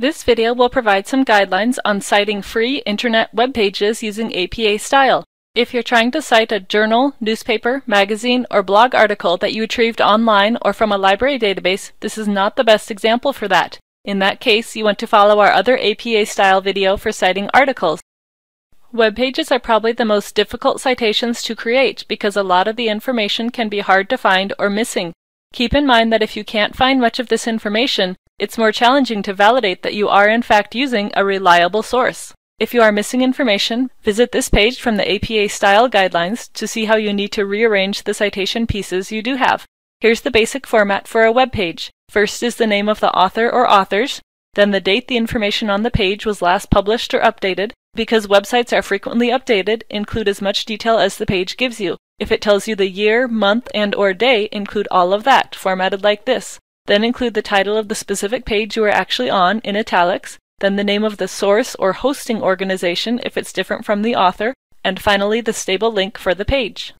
This video will provide some guidelines on citing free internet web pages using APA style. If you're trying to cite a journal, newspaper, magazine, or blog article that you retrieved online or from a library database, this is not the best example for that. In that case, you want to follow our other APA style video for citing articles. Web pages are probably the most difficult citations to create because a lot of the information can be hard to find or missing. Keep in mind that if you can't find much of this information, it's more challenging to validate that you are in fact using a reliable source. If you are missing information, visit this page from the APA Style Guidelines to see how you need to rearrange the citation pieces you do have. Here's the basic format for a web page. First is the name of the author or authors, then the date the information on the page was last published or updated. Because websites are frequently updated, include as much detail as the page gives you. If it tells you the year, month, and or day, include all of that, formatted like this then include the title of the specific page you are actually on in italics, then the name of the source or hosting organization if it's different from the author, and finally the stable link for the page.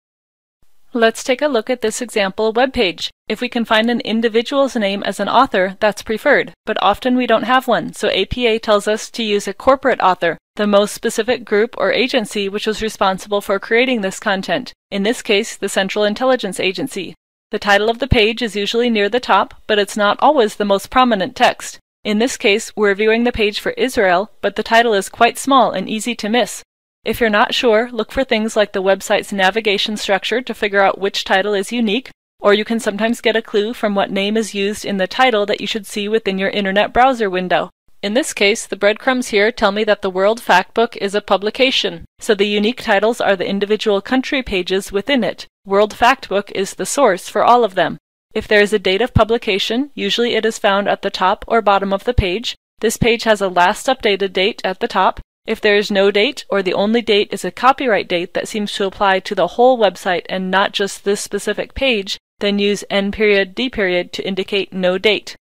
Let's take a look at this example web page. If we can find an individual's name as an author, that's preferred, but often we don't have one, so APA tells us to use a corporate author, the most specific group or agency which was responsible for creating this content, in this case, the Central Intelligence Agency. The title of the page is usually near the top, but it's not always the most prominent text. In this case, we're viewing the page for Israel, but the title is quite small and easy to miss. If you're not sure, look for things like the website's navigation structure to figure out which title is unique, or you can sometimes get a clue from what name is used in the title that you should see within your internet browser window. In this case, the breadcrumbs here tell me that the World Factbook is a publication, so the unique titles are the individual country pages within it. World Factbook is the source for all of them. If there is a date of publication, usually it is found at the top or bottom of the page. This page has a last updated date at the top. If there is no date, or the only date is a copyright date that seems to apply to the whole website and not just this specific page, then use N period D period to indicate no date.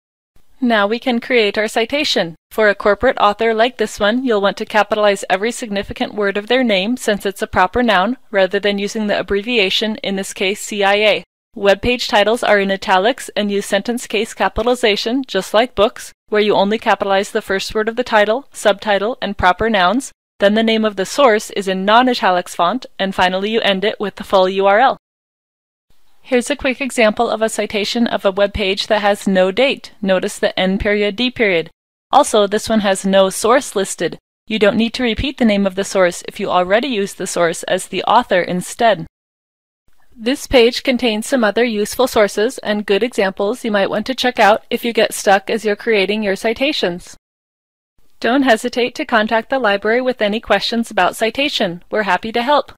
Now we can create our citation. For a corporate author like this one, you'll want to capitalize every significant word of their name since it's a proper noun, rather than using the abbreviation, in this case CIA. Web page titles are in italics and use sentence case capitalization, just like books, where you only capitalize the first word of the title, subtitle, and proper nouns, then the name of the source is in non-italics font, and finally you end it with the full URL. Here's a quick example of a citation of a web page that has no date. Notice the N period, D period. Also, this one has no source listed. You don't need to repeat the name of the source if you already use the source as the author instead. This page contains some other useful sources and good examples you might want to check out if you get stuck as you're creating your citations. Don't hesitate to contact the library with any questions about citation. We're happy to help.